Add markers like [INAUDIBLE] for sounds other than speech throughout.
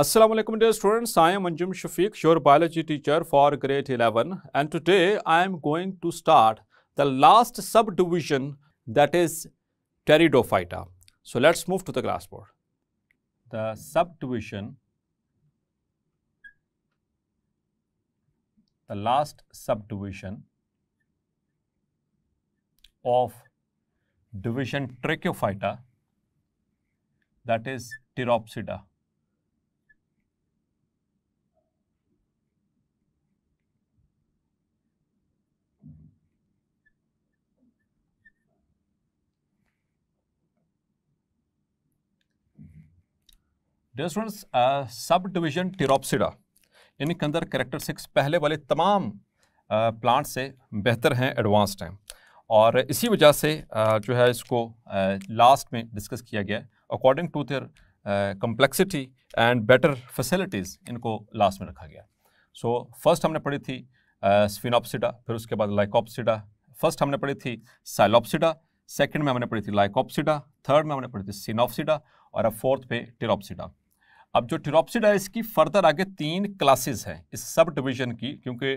Assalamualaikum dear students, I am Anjum Shafiq, your biology teacher for grade 11 and today I am going to start the last subdivision that is Pteridophyta. So let's move to the board. The subdivision, the last subdivision of division Tracheophyta that is Pteropsida. Dear students subdivision Pteropsida इनके अंदर character six पहले वाले तमाम plant से बेहतर हैं advanced हैं और इसी वजह से जो है इसको लास्ट में डिस्कस किया गया according to their complexity and better facilities इनको लास्ट में रखा गया सो so, फर्स्ट हमने पढ़ी थी स्फिनोपसिडा फिर उसके बाद लाइकोपसिडा फर्स्ट हमने पढ़ी थी साइलोपसिडा सेकंड में हमने पढ़ी थी लाइकोपसिडा थर्ड में हमने पढ़ी थी सिनोपसिडा और अब फोर्थ पे टिरोपसिडा अब जो टिरोप्सिडा इसकी फर्दर आगे तीन क्लासेस हैं इस सब डिवीजन की क्योंकि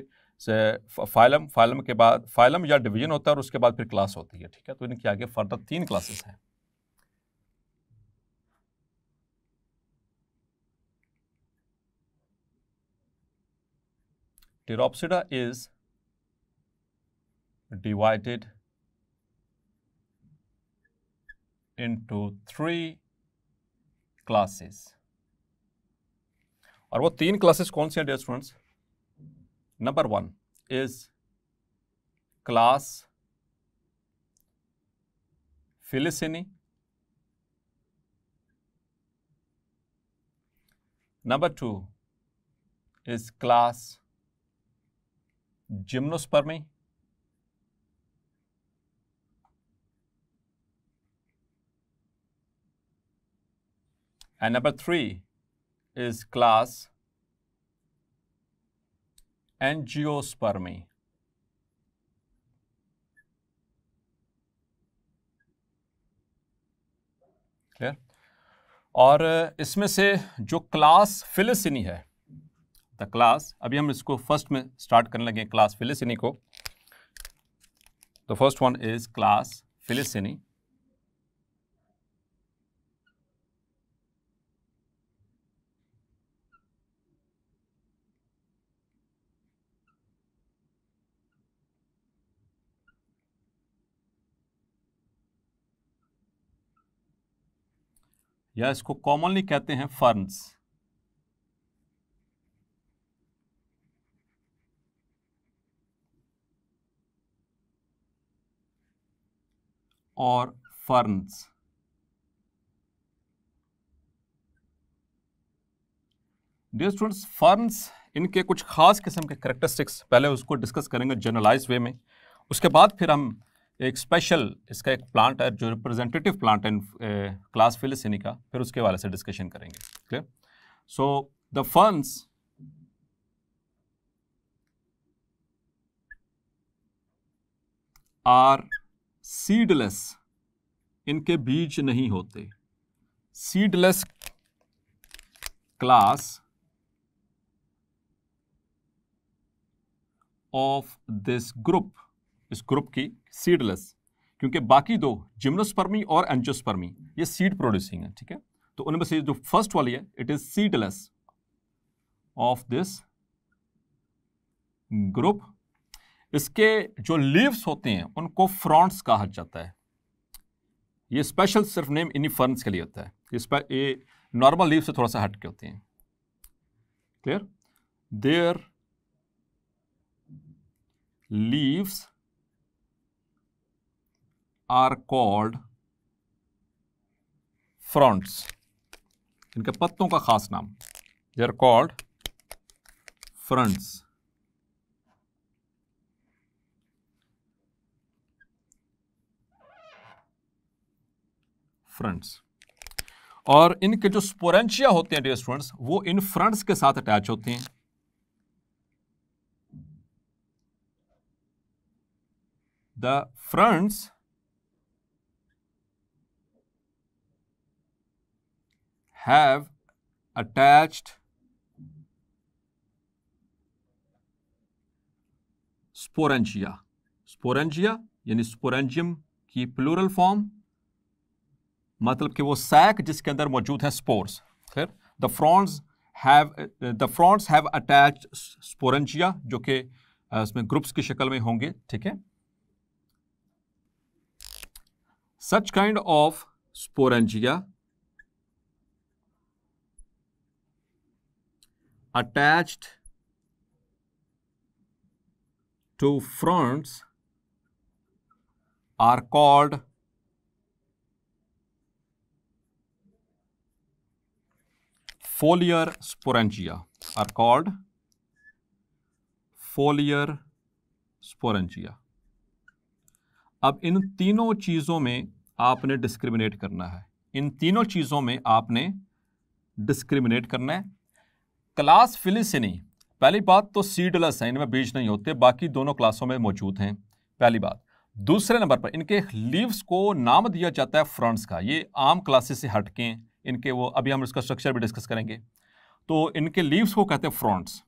फाइलम फाइलम के बाद फाइलम या डिवीजन होता है और उसके बाद फिर क्लास होती है ठीक है तो इनके आगे फर्दर तीन क्लासेस हैं Pteropsida is divided into three classes और वो तीन क्लासेस कौन सी हैं dear students number one is class Filicinae number two is class Gymnospermae and number three is class angiospermy. Clear? और uh, इसमें से जो क्लास फिलिसिनी है द क्लास अभी हम इसको फर्स्ट में स्टार्ट करने लगे क्लास फिलिसिनी को the first one is class Filicinae या इसको कॉमनली कहते हैं फर्न्स और फर्न्स डियर स्टूडेंट्स फर्न्स इनके कुछ खास किस्म के करेक्टरिस्टिक्स पहले उसको डिस्कस करेंगे जनरलाइज वे में उसके बाद फिर हम एक स्पेशल इसका एक प्लांट है जो रिप्रेजेंटेटिव प्लांट है क्लास फिलिसनी का फिर उसके वाले से डिस्कशन करेंगे clear so the ferns are seedless इनके बीज नहीं होते seedless class of this group इस ग्रुप की सीडलेस क्योंकि बाकी दो जिम्नोस्पर्मी और एंजोस्पर्मी ये सीड प्रोड्यूसिंग है ठीक है तो उनमें से जो फर्स्ट वाली है it is seedless of this group इसके जो लीव्स होते हैं उनको फ्रॉन्ट्स कहा जाता है ये स्पेशल सिर्फ नेम इन्हीं फर्न्स के लिए होता है इस पर ये नॉर्मल लीव से थोड़ा सा हट के होते हैं clear their leaves are called fronds इनके पत्तों का खास नाम they are called fronds fronds और इनके जो स्पोरेंशिया होते हैं डियर स्टूडेंट्स वो इन फ्रंट्स के साथ अटैच होते हैं the fronts have attached sporangia sporangia यानी sporangium की plural form मतलब कि वो sac जिसके अंदर मौजूद है spores खैर the fronds have the fronds have attached sporangia जो कि इसमें groups की शक्ल में होंगे ठीक है such kind of sporangia attached to fronts are called foliar sporangia are called foliar sporangia अब इन तीनों चीज़ों में आपने डिस्क्रिमिनेट करना है इन तीनों चीज़ों में आपने डिस्क्रिमिनेट करना है क्लास नहीं पहली बात तो सीडलेस है इनमें बीज नहीं होते बाकी दोनों क्लासों में मौजूद हैं पहली बात दूसरे नंबर पर इनके लीव्स को नाम दिया जाता है फ्रंट्स का ये आम क्लासेस से हटके इनके वो अभी हम इसका स्ट्रक्चर भी डिस्कस करेंगे तो इनके लीव्स को कहते हैं फ्रॉन्ट्स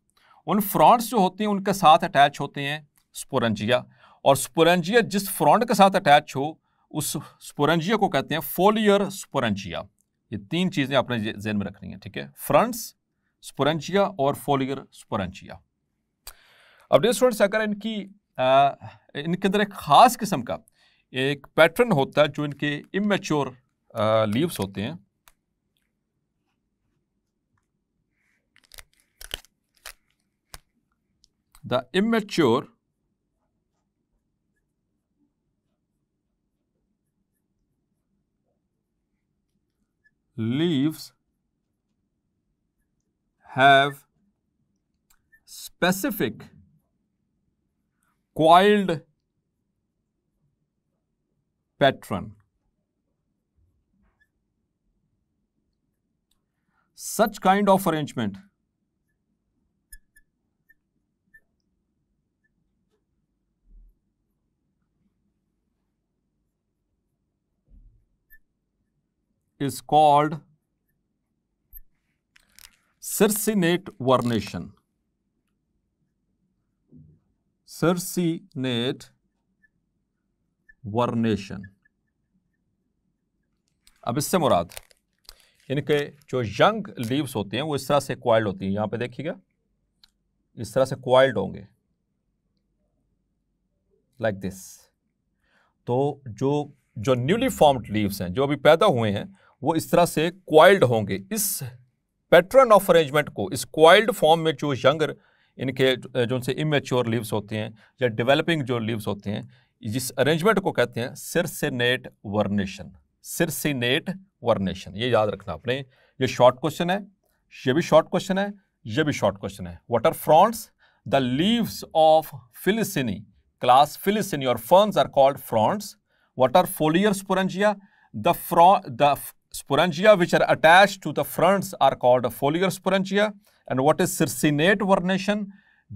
उन फ्रॉन्ट्स जो होते हैं उनके साथ अटैच होते हैं स्पोरेंजिया और स्पोरेंजिया जिस फ्रॉन्ट के साथ अटैच हो उस स्पोरेंजिया को कहते हैं फोलियर स्पोरेंजिया ये तीन चीज़ें आपने जेन में रखनी है ठीक है फ्रंट्स स्पोरेंचिया और फोलियर स्पोरेंचिया अब डियर स्टूडेंट्स अगर इनकी आ, इनके अंदर एक ख़ास किस्म का एक पैटर्न होता है जो इनके इमेच्योर लीव्स होते हैं the immature leaves have specific coiled pattern. Such kind of arrangement is called circinate vernation circinate vernation अब इससे मुराद इनके जो यंग लीव्स होते हैं वो इस तरह से क्वाइल्ड होती हैं यहां पे देखिएगा इस तरह से क्वाइल्ड होंगे लाइक like दिस तो जो जो न्यूली फॉर्म्ड लीव्स हैं जो अभी पैदा हुए हैं वो इस तरह से क्वाइल्ड होंगे इस पैटर्न ऑफ अरेंजमेंट को स्क्वाइल्ड फॉर्म में जो यंगर इनके जो उनसे इमेच्योर लीव्स होते हैं या डेवलपिंग जो लीव्स होते हैं जिस अरेंजमेंट को कहते हैं सिरसिनेट वर्नेशन सिरसिनेट वर्नेशन ये याद रखना आपने ये शॉर्ट क्वेश्चन है ये भी शॉर्ट क्वेश्चन है ये भी शॉर्ट क्वेश्चन है are fronds the leaves of Filicineae class Filicineae और ferns are called fronds are foliar sporangia the fro the sporangia which are attached to the fronts are called foliar sporangia. And what is circinate vernation?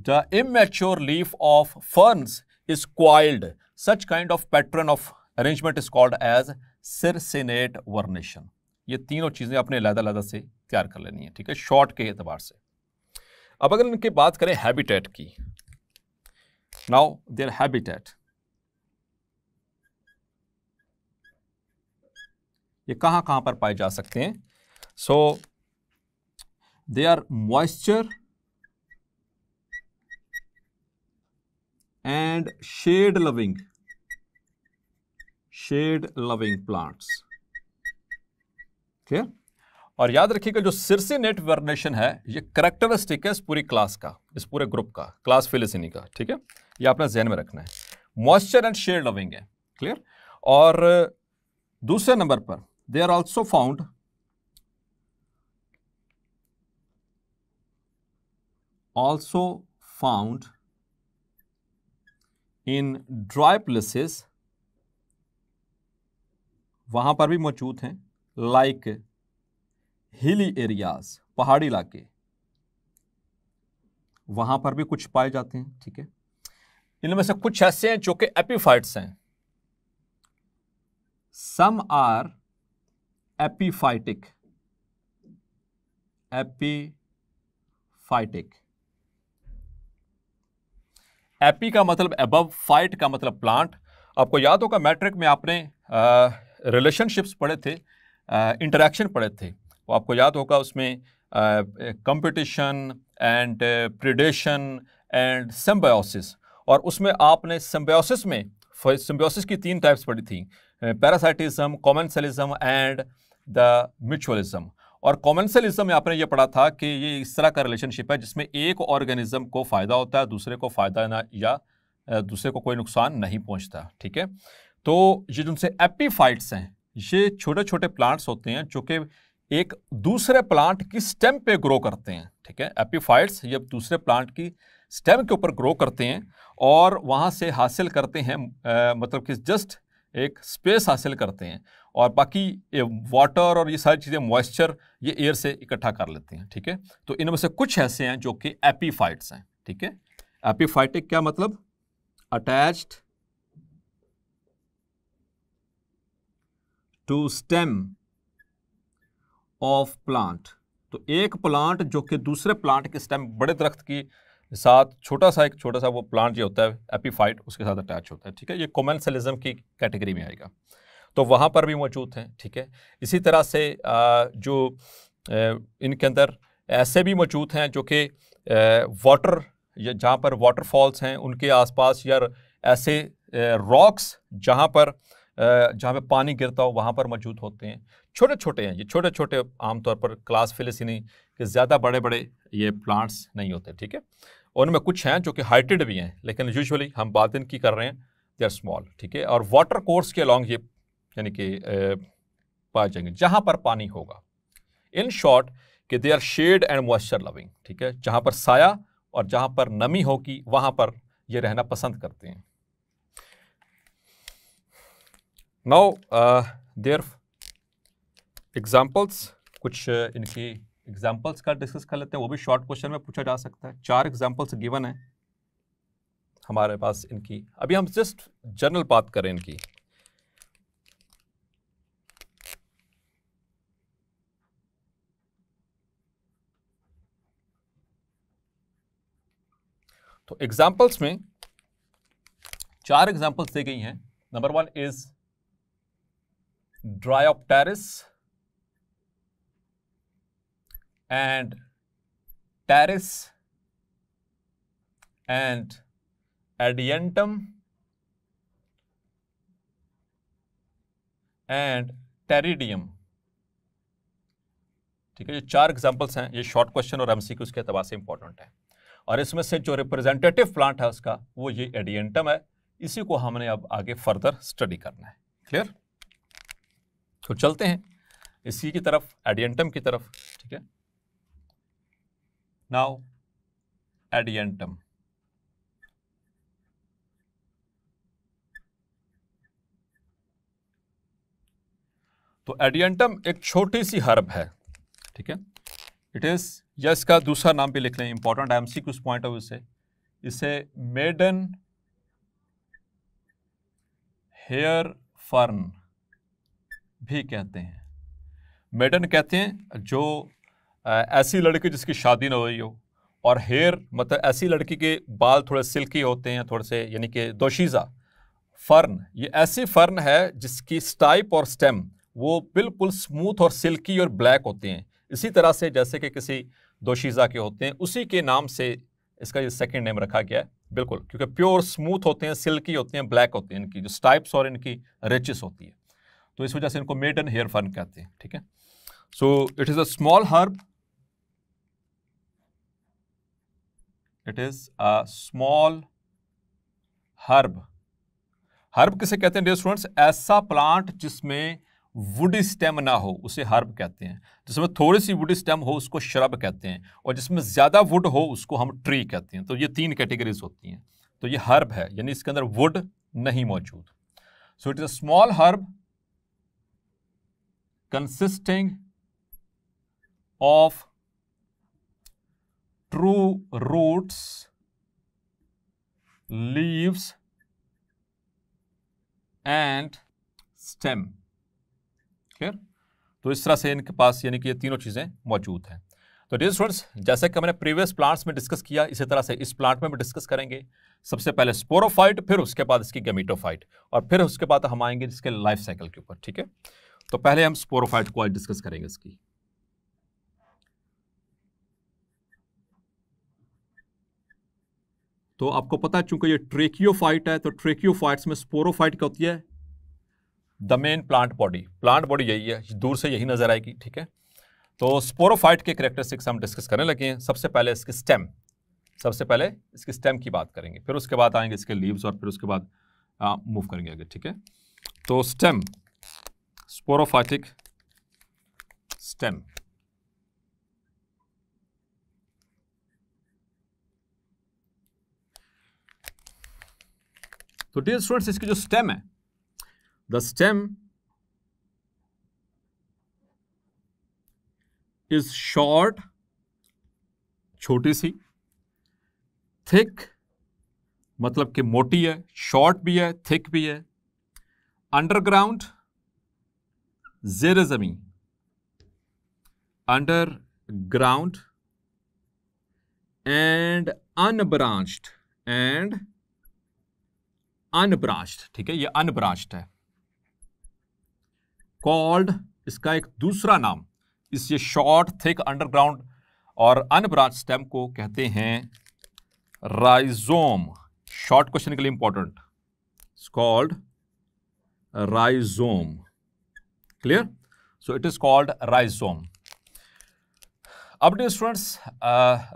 The immature leaf of ferns is coiled. Such kind of pattern of arrangement is called as circinate vernation. ye teenon cheeze apne alada alada se तैयार kar leni hai theek hai short ke etbar se ab agar इनकी baat kare habitat ki now their habitat ये कहाँ कहाँ पर पाए जा सकते हैं so they are moisture and shade loving shade loving plants clear और याद रखिएगा जो सिरसी नेट वर्नेशन है ये करेक्टरिस्टिक है इस पूरी क्लास का इस पूरे ग्रुप का क्लास फिलिसिनी का ठीक है ये आपने जहन में रखना है मॉइस्चर एंड शेड लविंग है क्लियर और दूसरे नंबर पर They are also found also found in dry places वहां पर भी मौजूद हैं लाइक हिली एरियाज पहाड़ी इलाके वहां पर भी कुछ पाए जाते हैं ठीक है इनमें से कुछ ऐसे हैं जो कि एपीफाइट्स हैं some are epiphytic epiphytic epi का मतलब अबव फाइट का मतलब प्लांट आपको याद होगा मैट्रिक में आपने रिलेशनशिप्स पढ़े थे इंटरेक्शन पढ़े थे वो आपको याद होगा उसमें competition and predation and symbiosis और उसमें आपने सिम्बायोसिस में सिम्बायोसिस की तीन टाइप्स पढ़ी थी parasitism commensalism and the mutualism और कॉमनसलिज्म में आपने ये पढ़ा था कि ये इस तरह का रिलेशनशिप है जिसमें एक ऑर्गेनिज्म को फ़ायदा होता है दूसरे को फ़ायदा ना या दूसरे को कोई नुकसान नहीं पहुंचता ठीक है तो ये जिनसे एपीफाइट्स हैं ये छोटे छोटे प्लांट्स होते हैं जो कि एक दूसरे प्लांट की स्टेम पे ग्रो करते हैं ठीक है एपीफाइट्स ये दूसरे प्लांट की स्टेम के ऊपर ग्रो करते हैं और वहाँ से हासिल करते हैं आ, मतलब कि जस्ट एक स्पेस हासिल करते हैं और बाकी ये वाटर और ये सारी चीज़ें मॉइस्चर ये एयर से इकट्ठा कर लेते हैं ठीक है तो इनमें से कुछ ऐसे हैं जो कि एपीफाइट्स हैं ठीक है एपीफाइटिक क्या मतलब attached to stem of plant तो एक प्लांट जो कि दूसरे प्लांट के स्टेम बड़े दरख्त की साथ छोटा सा एक छोटा सा वो प्लांट जो होता है एपीफाइट उसके साथ अटैच होता है ठीक है ये कॉमेंसलिज्म की कैटेगरी में आएगा तो वहाँ पर भी मौजूद हैं ठीक है इसी तरह से जो इनके अंदर ऐसे भी मौजूद हैं जो कि वाटर या जहाँ पर वाटरफॉल्स हैं उनके आसपास या ऐसे रॉक्स जहाँ पर जहाँ पे पानी गिरता हो वहाँ पर मौजूद होते हैं छोटे छोटे हैं ये छोटे छोटे आमतौर पर क्लास नहीं के ज़्यादा बड़े बड़े ये प्लांट्स नहीं होते ठीक है उनमें कुछ हैं जो कि हाइटेड भी हैं लेकिन यूजुअली हम बात इनकी कर रहे हैं दे आर स्मॉल ठीक है और वाटर कोर्स के अलॉन्ग ये यानी कि पाए जाएंगे जहां पर पानी होगा इन शॉर्ट कि they are shade and moisture loving ठीक है जहां पर साया और जहां पर नमी होगी वहां पर ये रहना पसंद करते हैं नाउ देर एग्जाम्पल्स कुछ इनकी एग्जाम्पल्स का डिस्कस कर लेते हैं वो भी शॉर्ट क्वेश्चन में पूछा जा सकता है चार एग्जाम्पल्स गिवन है हमारे पास इनकी अभी हम जस्ट जनरल बात करें इनकी तो एग्जाम्पल्स में चार एग्जाम्पल्स दी गई हैं number one is Pteris and Pteris and Adiantum and Pteridium ठीक है ये चार एग्जाम्पल्स हैं ये शॉर्ट क्वेश्चन और एमसीक्यूज के तबाह से इंपॉर्टेंट है और इसमें से जो रिप्रेजेंटेटिव प्लांट है उसका वो ये एडियंटम है इसी को हमने अब आगे फर्दर स्टडी करना है क्लियर तो चलते हैं इसी की तरफ एडियंटम की तरफ ठीक है नाउ एडियंटम तो एडियंटम एक छोटी सी हर्ब है ठीक है इट इज़ या इसका दूसरा नाम भी लिख लें इंपॉर्टेंट आई एम सी कुछ पॉइंट ऑफ व्यू से इसे मेडन हेयर फर्न भी कहते हैं मेडन कहते हैं जो ऐसी लड़की जिसकी शादी ना हुई हो और हेयर मतलब ऐसी लड़की के बाल थोड़े सिल्की होते हैं थोड़े से यानी कि दोशीज़ा फर्न ये ऐसी फ़र्न है जिसकी स्टाइप और स्टेम वो बिल्कुल स्मूथ और सिल्की और ब्लैक होते हैं इसी तरह से जैसे कि किसी दोशीज़ा के होते हैं उसी के नाम से इसका ये सेकंड नेम रखा गया है बिल्कुल क्योंकि प्योर स्मूथ होते हैं सिल्की होते हैं ब्लैक होते हैं इनकी जो स्टाइप्स और इनकी रिचिस होती है तो इस वजह से इनको मेडन हेयर फर्न कहते हैं ठीक है so it is a small herb it is a small herb herb किसे कहते हैं डे स्टूडेंट्स ऐसा प्लांट जिसमें वुड स्टेम ना हो उसे हर्ब कहते हैं जिसमें थोड़ी सी वुड स्टेम हो उसको शरब कहते हैं और जिसमें ज़्यादा वुड हो उसको हम ट्री कहते हैं तो ये तीन कैटेगरीज होती हैं तो ये हर्ब है यानी इसके अंदर वुड नहीं मौजूद so it is a small herb consisting of true roots leaves and stem clear तो इस तरह से इनके पास यानी कि ये तीनों चीज़ें मौजूद हैं तो डी स्टूडेंट्स जैसे कि मैंने प्रीवियस प्लांट्स में डिस्कस किया इसी तरह से इस प्लांट में भी डिस्कस करेंगे सबसे पहले स्पोरोफाइट फिर उसके बाद इसकी गेमिटोफाइट और फिर उसके बाद हम आएंगे इसके लाइफ साइकिल के ऊपर ठीक है तो पहले हम स्पोरोफाइट को आज डिस्कस करेंगे इसकी तो आपको पता है चूंकि ये ट्रेकियोफाइट है तो ट्रेकियोफाइट्स में स्पोरोफाइट क्या होती है the main plant body plant body यही है दूर से यही नजर आएगी ठीक है तो स्पोरोफाइट के करेक्टरिस्टिक्स हम डिस्कस करने लगे हैं सबसे पहले इसके स्टेम सबसे पहले इसके स्टेम की बात करेंगे फिर उसके बाद आएंगे इसके लीव्स और फिर उसके बाद मूव करेंगे आगे ठीक है तो स्टेम स्पोरोफाइटिक स्टेम तो डियर स्टूडेंट्स इसकी जो स्टेम है The stem is short, छोटी सी थिक मतलब कि मोटी है शॉर्ट भी है थिक भी है अंडरग्राउंड जेर ज़मी ground and unbranched and unbranched ठीक है ये अनब्रांच्ड है कॉल्ड इसका एक दूसरा नाम इस ये शॉर्ट थिक अंडरग्राउंड और अनब्रांच स्टेम को कहते हैं राइजोम शॉर्ट क्वेश्चन के लिए important called rhizome clear so it is called rhizome अब स्टूडेंट्स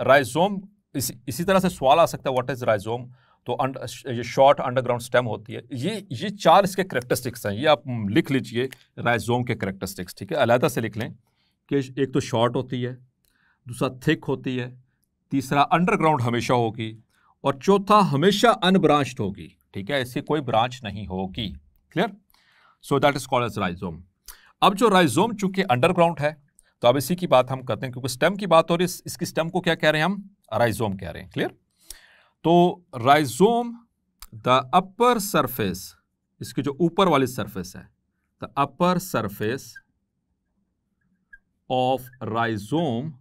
राइजोम इसी तरह से सवाल आ सकता है व्हाट इज राइजोम तो ये शॉर्ट अंडरग्राउंड स्टेम होती है ये ये चार इसके करेक्टरिस्टिक्स हैं ये आप लिख लीजिए राइजोम के करेक्टरिस्टिक्स ठीक है अलहदा से लिख लें कि एक तो शॉर्ट होती है दूसरा थिक होती है तीसरा अंडरग्राउंड हमेशा होगी और चौथा हमेशा अनब्रांच्ड होगी ठीक है इसकी कोई ब्रांच नहीं होगी clear so that is called as rhizome अब जो राइजोम चूंकि अंडरग्राउंड है तो अब इसी की बात हम करते हैं क्योंकि स्टेम की बात हो रही है इसकी स्टेम को क्या कह रहे हैं हम राइजोम कह रहे हैं क्लियर तो राइजोम द अपर सरफेस इसकी जो ऊपर वाली सरफेस है the upper surface of rhizome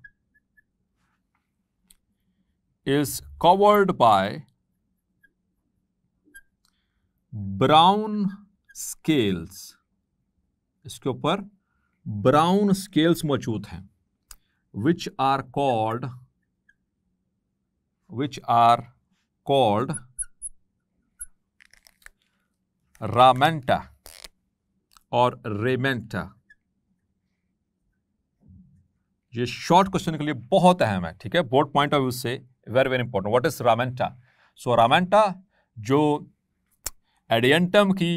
is covered by brown scales इसके ऊपर ब्राउन स्केल्स मौजूद हैं which are called which are called ramenta और रेमेंटा ये शॉर्ट क्वेश्चन के लिए बहुत अहम है ठीक है बोर्ड पॉइंट ऑफ व्यू से very very important what is ramenta so ramenta जो एडियंटम की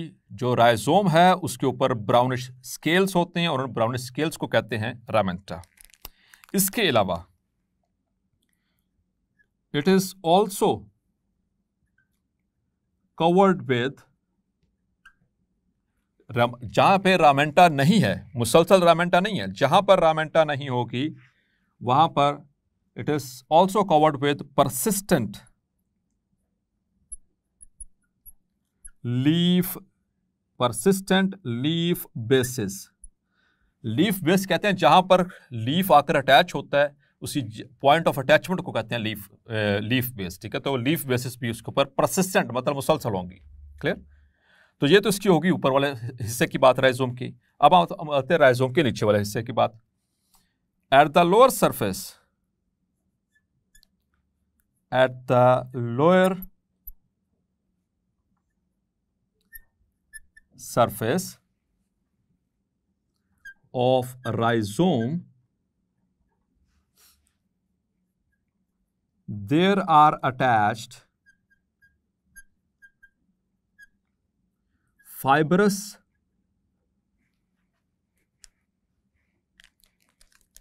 जो राइजोम है उसके ऊपर ब्राउनिश स्केल्स होते हैं और उन ब्राउनिश स्केल्स को कहते हैं रामेंटा इसके अलावा it is also covered with जहां पे रामेंटा नहीं है मुसलसल रामेंटा नहीं है जहां पर रामेंटा नहीं होगी वहां पर it is also covered with persistent leaf persistent leaf bases leaf base कहते हैं जहां पर लीफ आकर अटैच होता है उसी पॉइंट ऑफ अटैचमेंट को कहते हैं लीफ लीफ बेस ठीक है तो लीफ बेसिस भी उसके ऊपर परसिस्टेंट मतलब मुसलसल होंगी क्लियर तो ये तो इसकी होगी ऊपर वाले हिस्से की बात राइजोम की अब हम आते हैं राइजोम के नीचे वाले हिस्से की बात at the lower surface at the lower surface of rhizome there are attached fibrous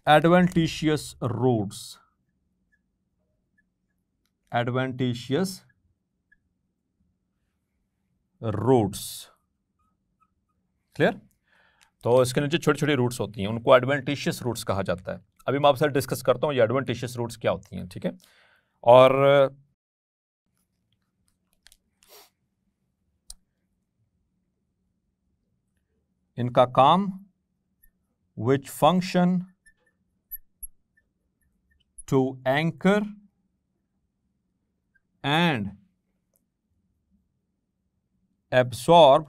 adventitious roots adventitious roots clear तो इसके नीचे छोटी छोटी रूट्स होती हैं उनको एडवेंटिशियस रूट्स कहा जाता है अभी मैं आपसे डिस्कस करता हूँ ये एडवेंटिशियस रूट्स क्या होती हैं ठीक है थीके? और इनका काम which function to anchor and absorb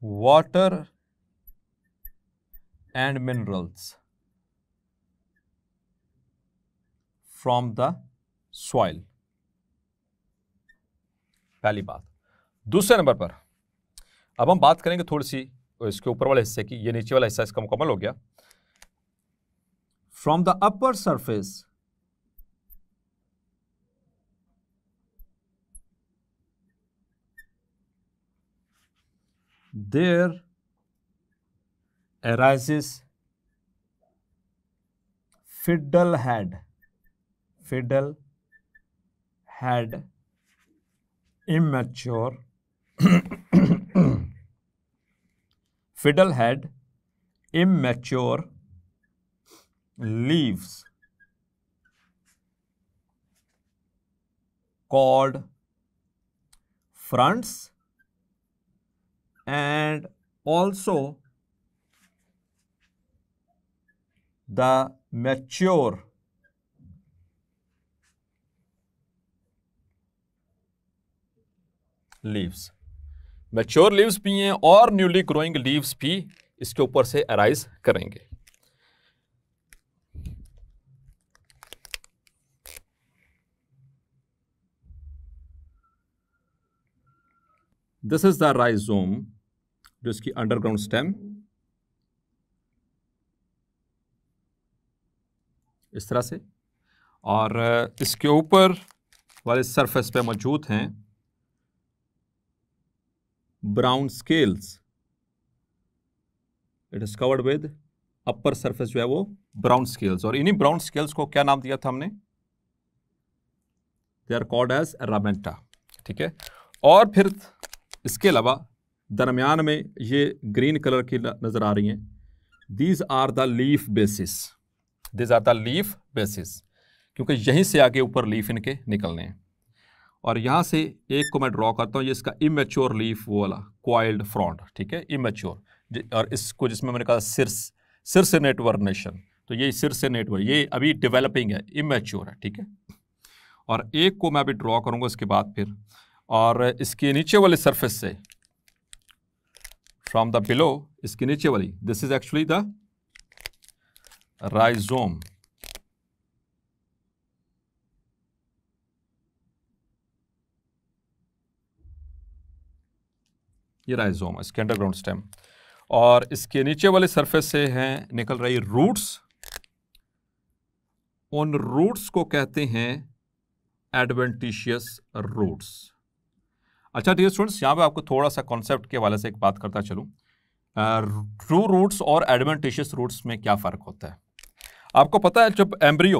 water and minerals from the soil पहली बात दूसरे नंबर पर अब हम बात करेंगे थोड़ी सी इसके ऊपर वाले हिस्से की ये नीचे वाला हिस्सा इसका मुकम्मल हो गया from the upper surface there arises fiddle had fiddle had immature [COUGHS] fiddle had immature leaves called fronts and also the mature leaves mature leaves भी हैं और न्यूली ग्रोइंग लीव्स भी इसके ऊपर से अराइज करेंगे दिस इज द राइजोम जो इसकी अंडरग्राउंड स्टेम इस तरह से और इसके ऊपर वाले सरफेस पे मौजूद हैं brown scales it is covered with upper surface जो है वो ब्राउन स्केल्स और इन्हीं ब्राउन स्केल्स को क्या नाम दिया था हमने they are called as ramenta ठीक है और फिर इसके अलावा दरमियान में ये ग्रीन कलर की नज़र आ रही हैं these are the leaf bases these are the leaf bases क्योंकि यहीं से आगे ऊपर लीफ इनके निकलने हैं और यहाँ से एक को मैं ड्रॉ करता हूँ ये इसका इमेच्योर लीफ वो वाला क्वाइल्ड फ्रॉन्ट ठीक है इमेच्योर और इसको जिसमें मैंने कहा सिर्स सिर्स नेटवर्क नेशन तो ये सिर्स नेटवर्क ये अभी डेवलपिंग है इमेच्योर है ठीक है और एक को मैं अभी ड्रॉ करूँगा इसके बाद फिर और इसके नीचे वाले सरफेस से फ्रॉम द बिलो इसके नीचे वाली this is actually the rhizome ये राइजोम इसके अंडरग्राउंड स्टेम और इसके नीचे वाले सरफेस से हैं निकल रही रूट्स उन रूट्स को कहते हैं एडवेंटिशियस रूट्स अच्छा डियर स्टूडेंट्स यहां पे आपको थोड़ा सा कॉन्सेप्ट के वाले से एक बात करता चलूं ट्रू रूट्स और एडवेंटिशियस रूट्स में क्या फ़र्क होता है आपको पता है जब एम्ब्रियो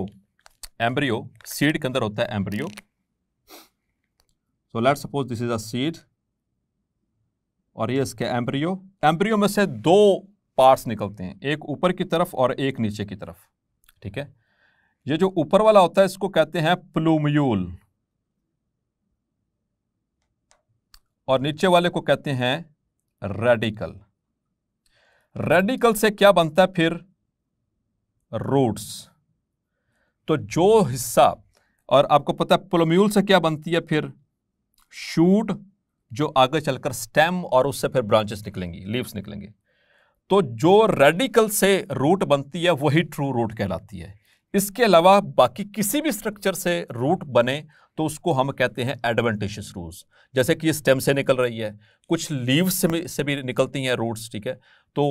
एम्ब्रियो सीड के अंदर होता है embryo so let suppose this is a seed और ये इसके एम्ब्रियो एम्ब्रियो में से दो पार्ट्स निकलते हैं एक ऊपर की तरफ और एक नीचे की तरफ ठीक है ये जो ऊपर वाला होता है इसको कहते हैं प्लूम्यूल और नीचे वाले को कहते हैं रेडिकल रेडिकल से क्या बनता है फिर रूट्स तो जो हिस्सा और आपको पता है प्लोम्यूल से क्या बनती है फिर शूट जो आगे चलकर स्टेम और उससे फिर ब्रांचेस निकलेंगी लीव्स निकलेंगे तो जो रेडिकल से रूट बनती है वही ट्रू रूट कहलाती है इसके अलावा बाकी किसी भी स्ट्रक्चर से रूट बने तो उसको हम कहते हैं एडवेंटेशियस रूट्स जैसे कि ये स्टेम से निकल रही है कुछ लीव्स से भी निकलती हैं रूट्स ठीक है तो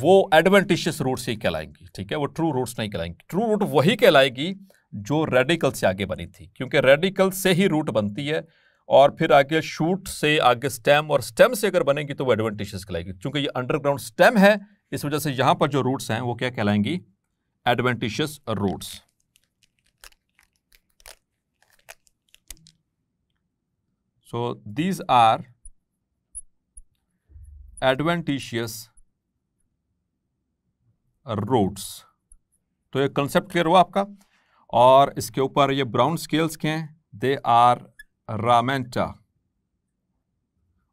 वो एडवेंटिशियस रूट से ही कहलाएंगी ठीक है वो ट्रू रूट्स नहीं कहलाएंगी ट्रू रूट वही कहलाएगी जो रेडिकल से आगे बनी थी क्योंकि रेडिकल से ही रूट बनती है और फिर आगे शूट से आगे स्टेम और स्टेम से अगर बनेगी तो वो एडवेंटिशियस कहलाएगी क्योंकि ये अंडरग्राउंड स्टेम है इस वजह से यहां पर जो रूट्स हैं वो क्या कहलाएंगी adventitious roots so these are adventitious roots तो ये कंसेप्ट क्लियर हुआ आपका और इसके ऊपर ये ब्राउन स्केल्स के हैं दे आर रामेंटा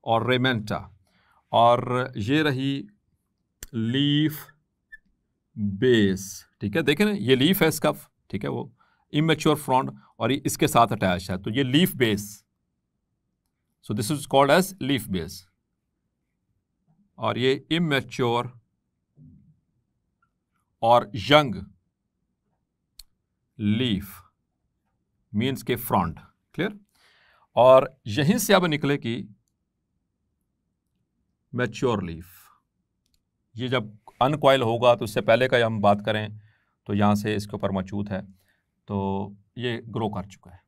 और रेमेंटा और ये रही लीफ बेस ठीक है देखें ना ये लीफ है इसका ठीक है वो इमेच्योर फ्रॉन्ट और ये इसके साथ अटैच है तो ये leaf base so this is called as leaf base और ये इमेच्योर और यंग लीफ मीन्स के फ्रंट क्लियर और यहीं से अब निकले कि मैच्योर लीफ ये जब अनकॉयल होगा तो इससे पहले का हम बात करें तो यहाँ से इसके ऊपर मौजूद है तो ये ग्रो कर चुका है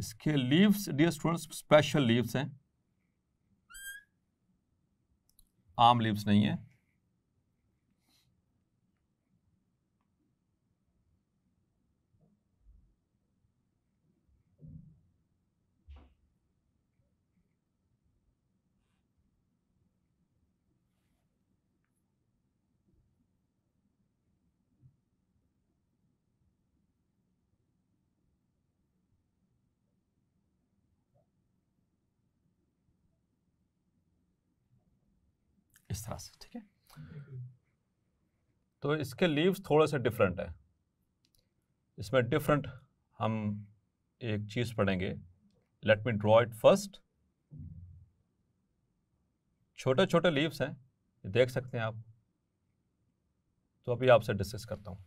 इसके leaves dear students special leaves हैं आम लीव्स नहीं है तरह से ठीक है तो इसके लीव्स थोड़े से डिफरेंट है इसमें डिफरेंट हम एक चीज़ पढ़ेंगे let me draw it first छोटे छोटे लीव्स हैं ये देख सकते हैं आप तो अभी आपसे डिस्कस करता हूं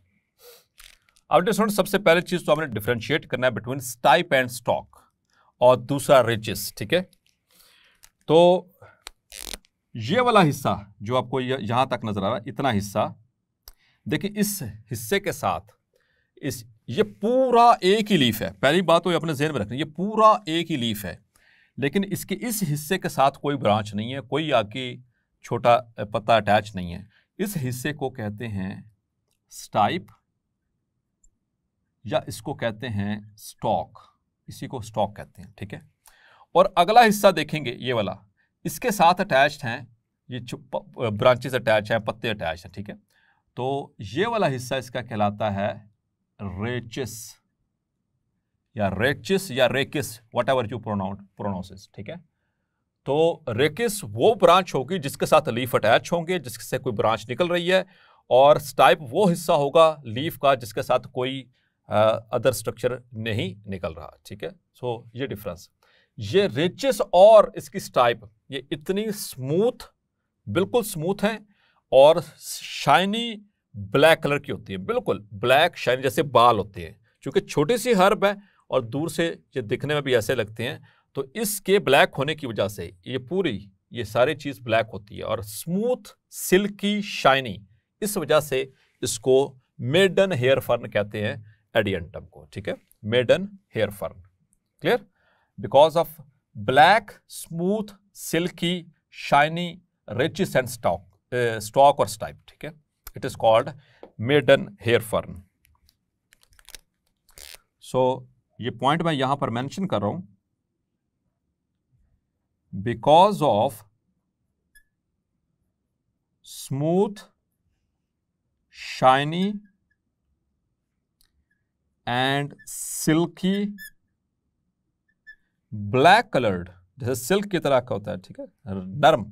अब स्टूडेंट सबसे पहले चीज़ तो हमने डिफ्रेंशिएट करना है बिटवीन स्टाइप एंड स्टॉक और दूसरा रिचेस ठीक है तो ये वाला हिस्सा जो आपको यहां तक नज़र आ रहा है इतना हिस्सा देखिए इस हिस्से के साथ इस ये पूरा एक ही लीफ है पहली बात तो ये अपने जहन में रखना ये पूरा एक ही लीफ है लेकिन इसके इस हिस्से के साथ कोई ब्रांच नहीं है कोई आगे छोटा पत्ता अटैच नहीं है इस हिस्से को कहते हैं स्टाइप या इसको कहते हैं स्टॉक इसी को स्टॉक कहते हैं ठीक है और अगला हिस्सा देखेंगे ये वाला इसके साथ अटैच्ड हैं ये ब्रांचेस अटैच हैं पत्ते अटैच हैं ठीक है तो ये वाला हिस्सा इसका कहलाता है रेचिस या रेचिस या rachis whatever you pronoun pronounces ठीक है तो रेकिस वो ब्रांच होगी जिसके साथ लीफ अटैच होंगे जिससे कोई ब्रांच निकल रही है और स्टाइप वो हिस्सा होगा लीफ का जिसके साथ कोई अदर स्ट्रक्चर नहीं निकल रहा ठीक है सो so, ये डिफरेंस ये रेचिस और इसकी स्टाइप ये इतनी स्मूथ बिल्कुल स्मूथ है और शाइनी ब्लैक कलर की होती है बिल्कुल ब्लैक शाइनी जैसे बाल होते हैं क्योंकि छोटी सी हर्ब है और दूर से ये दिखने में भी ऐसे लगते हैं तो इसके ब्लैक होने की वजह से ये पूरी ये सारी चीज़ ब्लैक होती है और स्मूथ सिल्की शाइनी इस वजह से इसको मेडन हेयर फर्न कहते हैं एडियंटम को ठीक है maiden hair fern clear because of black smooth silky shiny rich and stalk stalk और स्टाइप ठीक है it is called maiden hair fern so ये पॉइंट मैं यहां पर मेंशन कर रहा हूं because of smooth shiny and silky black coloured जैसे सिल्क की तरह का होता है ठीक है नर्म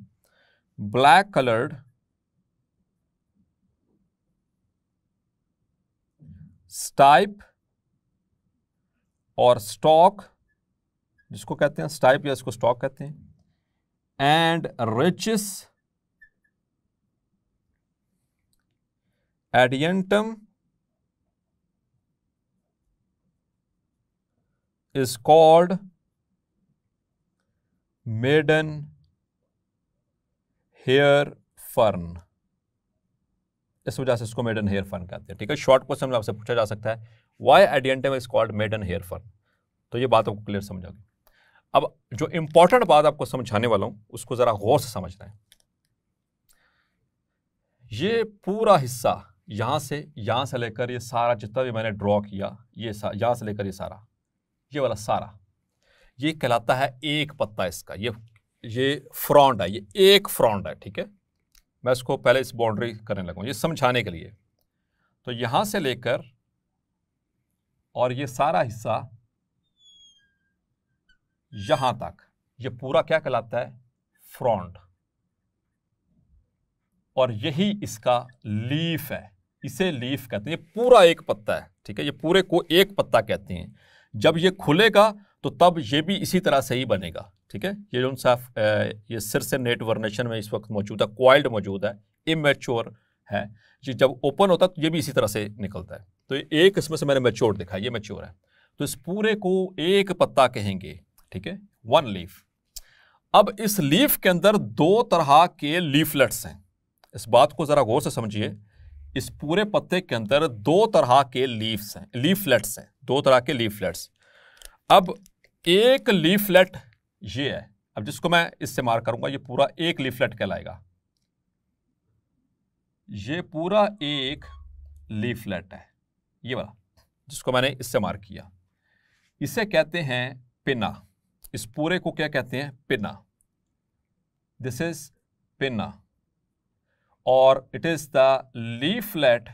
ब्लैक कलर्ड स्टाइप और स्टॉक जिसको कहते हैं स्टाइप या इसको स्टॉक कहते हैं and rachis Adiantum is called maiden hair fern इस वजह से इसको मेडन हेयर फर्न कहते हैं ठीक है शॉर्ट क्वेश्चन में आपसे पूछा जा सकता है why Adiantum is called maiden hair fern तो ये बात आपको क्लियर समझ आगे अब जो इंपॉर्टेंट बात आपको समझाने वाला हूं उसको ज़रा गौर से समझना है ये पूरा हिस्सा यहां से यहां से लेकर ये सारा जितना भी मैंने ड्रॉ किया ये यहां से लेकर ये सारा ये वाला सारा ये कहलाता है एक पत्ता इसका ये ये फ्रॉन्ड है ये एक फ्रॉन्ड है ठीक है मैं इसको पहले इस बाउंड्री करने लगा ये समझाने के लिए तो यहाँ से लेकर और ये सारा हिस्सा यहाँ तक ये पूरा क्या कहलाता है फ्रॉन्ड और यही इसका लीफ है इसे लीफ कहते हैं ये पूरा एक पत्ता है ठीक है ये पूरे को एक पत्ता कहते हैं जब ये खुलेगा तो तब ये भी इसी तरह से ही बनेगा ठीक है ये जो साफ ये सिर से नेट वर्नेशन में इस वक्त मौजूद है क्वाइल्ड मौजूद है इमेच्योर है ये जब ओपन होता है तो ये भी इसी तरह से निकलता है तो एक इसमें से मैंने मेच्योर देखा ये मेच्योर है तो इस पूरे को एक पत्ता कहेंगे ठीक है वन लीफ अब इस लीफ के अंदर दो तरह के लीफलेट्स हैं इस बात को ज़रा गौर से समझिए इस पूरे पत्ते के अंदर दो तरह के लीव्स हैं लीफलेट्स हैं दो तरह के लीफलेट्स अब एक लीफलेट ये है अब जिसको मैं इससे मार करूंगा ये पूरा एक लीफलेट कहलाएगा ये पूरा एक लीफलेट है ये वाला जिसको मैंने इससे मार किया इसे कहते हैं पिना इस पूरे को क्या कहते हैं पिना दिस इज पिना और it is the leaflet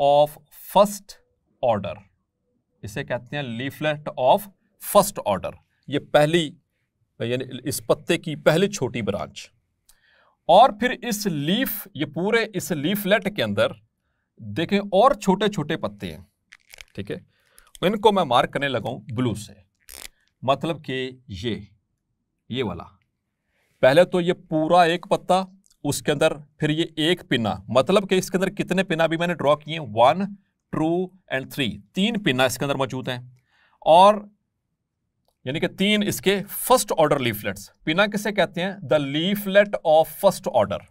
of first order इसे कहते हैं लीफलेट ऑफ फर्स्ट ऑर्डर ये पहली यानी इस पत्ते की पहली छोटी ब्रांच और फिर इस लीफ ये पूरे इस लीफलेट के अंदर देखें और छोटे छोटे पत्ते हैं ठीक है इनको मैं मार्क करने लगाऊ ब्लू से मतलब कि ये ये वाला पहले तो ये पूरा एक पत्ता उसके अंदर फिर ये एक पिना मतलब कि इसके अंदर कितने पिना भी मैंने ड्रॉ किए वन ट्रू एंड थ्री तीन पिन्ना इसके अंदर मौजूद हैं और यानी कि तीन इसके फर्स्ट ऑर्डर लीफलेट्स पिना किसे कहते हैं the leaflet of first order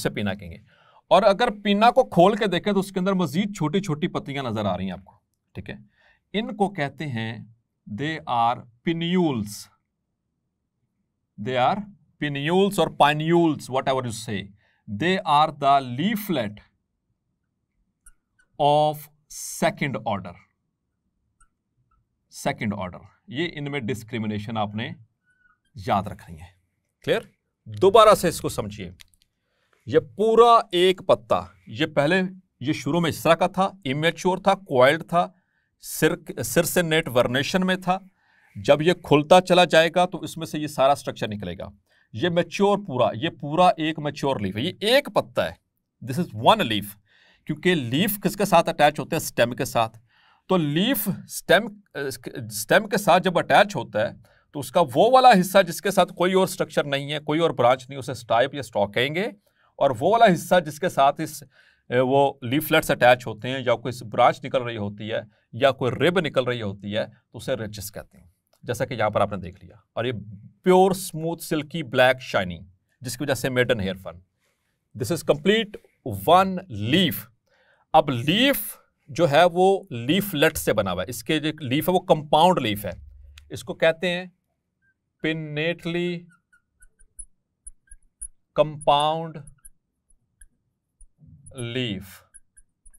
इसे पिना कहेंगे और अगर पिना को खोल के देखें तो उसके अंदर मजीद छोटी छोटी पत्तियां नजर आ रही हैं आपको ठीक है इनको कहते हैं दे आर पिन्यूल्स दे आर पिन्यूल्स और पाइन्यूल्स what whatever you say they are the leaflet of second order second order ये इनमें डिस्क्रिमिनेशन आपने याद रखनी है क्लियर दोबारा से इसको समझिए ये पूरा एक पत्ता ये पहले ये शुरू में इस तरह का था इमेच्योर था क्वाइल्ड था सिर सिर से नेट वर्नेशन में था जब ये खुलता चला जाएगा तो इसमें से ये सारा स्ट्रक्चर निकलेगा ये मेच्योर पूरा ये पूरा एक मेच्योर लीफ है ये एक पत्ता है दिस इज वन लीफ क्योंकि लीफ किसके साथ अटैच होते हैं स्टेम के साथ तो लीफ स्टेम स्टेम के साथ जब अटैच होता है तो उसका वो वाला हिस्सा जिसके साथ कोई और स्ट्रक्चर नहीं है कोई और ब्रांच नहीं उसे स्टाइप या स्टॉक कहेंगे और वो वाला हिस्सा जिसके साथ इस वो लीफलेट्स अटैच होते हैं या कोई ब्रांच निकल रही होती है या कोई रिब निकल रही होती है तो उसे रिचिस कहते हैं जैसा कि यहाँ पर आपने देख लिया और ये pure smooth silky black shining जिसकी वजह से maiden hair fern this is complete one leaf अब लीफ जो है वो लीफलेट से बना हुआ है इसके जो लीफ है वो कंपाउंड लीफ है इसको कहते हैं पिनेटली कंपाउंड लीफ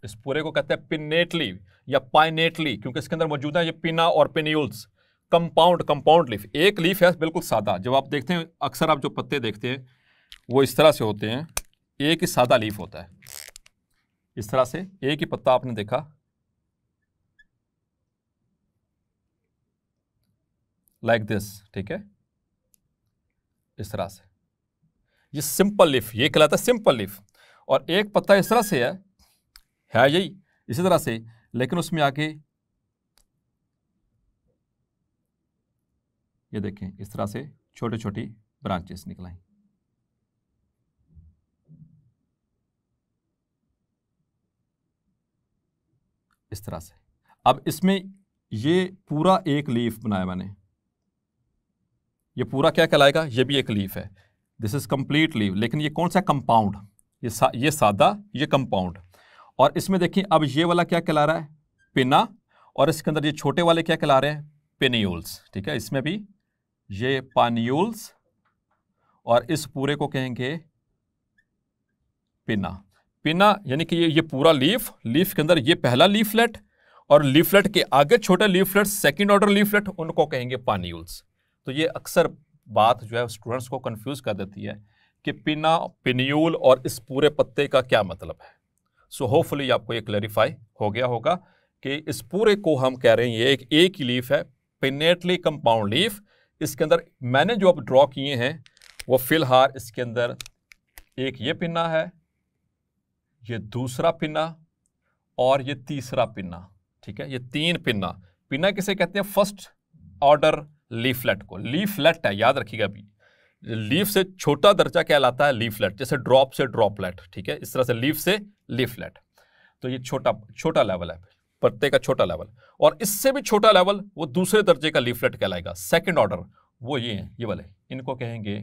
इस पूरे को कहते हैं पिनेटली या पाइनेटली क्योंकि इसके अंदर मौजूद है ये पिना और पिन्यूल्स कंपाउंड कंपाउंड लीफ एक लीफ है बिल्कुल सादा जब आप देखते हैं अक्सर आप जो पत्ते देखते हैं वो इस तरह से होते हैं एक ही सादा लीफ होता है इस तरह से एक ही पत्ता आपने देखा लाइक like दिस ठीक है इस तरह से ये सिंपल लीफ ये कहलाता है सिंपल लीफ और एक पत्ता इस तरह से है है यही इसी तरह से लेकिन उसमें आके ये देखें इस तरह से छोटे छोटी ब्रांचेस निकलाएं इस तरह से अब इसमें ये पूरा एक लीफ बनाया मैंने ये पूरा क्या कहलाएगा ये भी एक लीफ है दिस इज़ कंप्लीट लीव लेकिन ये कौन सा कंपाउंड ये सा, ये सादा ये कंपाउंड और इसमें देखिए अब ये वाला क्या कहला रहा है पिना और इसके अंदर ये छोटे वाले क्या कहला रहे हैं पेनियोल्स ठीक है इसमें भी ये पानियोल्स और इस पूरे को कहेंगे पिना पिना यानी कि ये ये पूरा लीफ लीफ के अंदर ये पहला लीफलेट और लीफलेट के आगे छोटे लीफलेट सेकंड ऑर्डर लीफलेट उनको कहेंगे पान्यूल्स तो ये अक्सर बात जो है स्टूडेंट्स को कंफ्यूज कर देती है कि पिना पिन्यूल और इस पूरे पत्ते का क्या मतलब है सो so होपफुली आपको ये क्लैरिफाई हो गया होगा कि इस पूरे को हम कह रहे हैं ये एक एक ही लीफ है पिनेटली कंपाउंड लीफ इसके अंदर मैंने जो अब ड्रॉ किए हैं वो फिलहाल इसके अंदर एक ये पिन्ना है ये दूसरा पिन्ना और ये तीसरा पिन्ना ठीक है ये तीन पिन्ना पिन्ना किसे कहते हैं फर्स्ट ऑर्डर लीफलेट को लीफलेट है याद रखिएगा अभी लीफ से छोटा दर्जा कहलाता है लीफलेट जैसे ड्रॉप से ड्रॉपलेट ठीक है इस तरह से लीफ से लीफलेट तो ये छोटा छोटा लेवल है पत्ते का छोटा लेवल और इससे भी छोटा लेवल वो दूसरे दर्जे का लीफलेट कहलाएगा सेकंड ऑर्डर वो ये है ये वाले इनको कहेंगे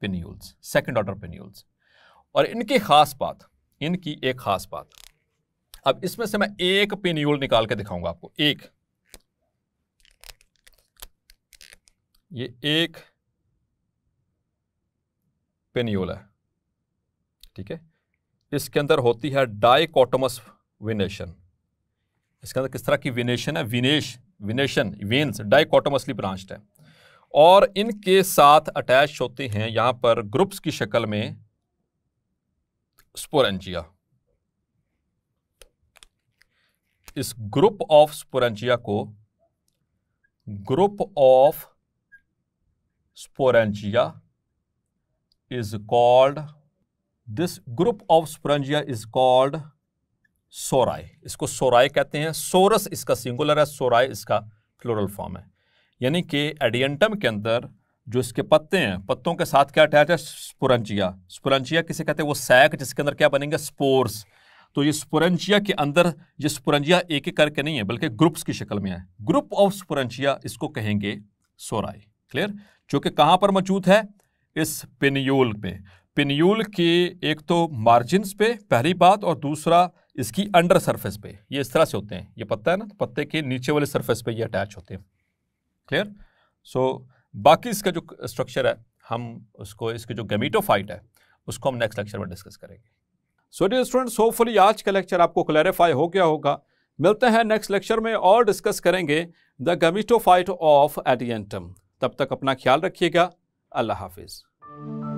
पिन्यूल्स सेकंड ऑर्डर पिन्यूल्स और इनकी खास बात इनकी एक खास बात अब इसमें से मैं एक पेन्यूल निकाल के दिखाऊंगा आपको एक ये एक पेन्यूल है ठीक है इसके अंदर होती है डाइकोटोमस विनेशन इसके अंदर किस तरह की विनेशन है विनेश विनेशन वेन्स डाइकोटोमसली ब्रांच्ड है और इनके साथ अटैच होते हैं यहाँ पर ग्रुप्स की शक्ल में sporangia. इस ग्रुप ऑफ स्पोरेंजिया को group of sporangia is called this group of sporangia is called sori इसको सोराय कहते हैं सोरस इसका सिंगुलर है सोराय इसका फ्लोरल फॉर्म है यानी कि एडियंटम के अंदर जो इसके पत्ते हैं पत्तों के साथ क्या अटैच है स्पुरंचिया स्पुरंचिया किसे कहते हैं वो सैक जिसके अंदर क्या बनेंगे स्पोर्स तो ये स्पुरंचिया के अंदर ये स्पुरंजिया एक एक करके नहीं है बल्कि ग्रुप्स की शक्ल में है ग्रुप ऑफ स्पुरंचिया इसको कहेंगे सोराई क्लियर जो कि कहाँ पर मौजूद है इस पिनियोल पे पिनियोल के एक तो मार्जिनस पे पहली बात और दूसरा इसकी अंडर सरफेस पे ये इस तरह से होते हैं ये पत्ता है ना तो पत्ते के नीचे वाले सरफेस पे ये अटैच होते हैं क्लियर सो so, बाकी इसका जो स्ट्रक्चर है हम उसको इसके जो गमीटोफाइट है उसको हम नेक्स्ट लेक्चर में डिस्कस करेंगे सो डियर स्टूडेंट्स होपफुली आज का लेक्चर आपको क्लैरिफाई हो गया होगा मिलते हैं नेक्स्ट लेक्चर में और डिस्कस करेंगे द गमीटोफाइट ऑफ एडियंटम तब तक अपना ख्याल रखिएगा अल्लाह हाफिज़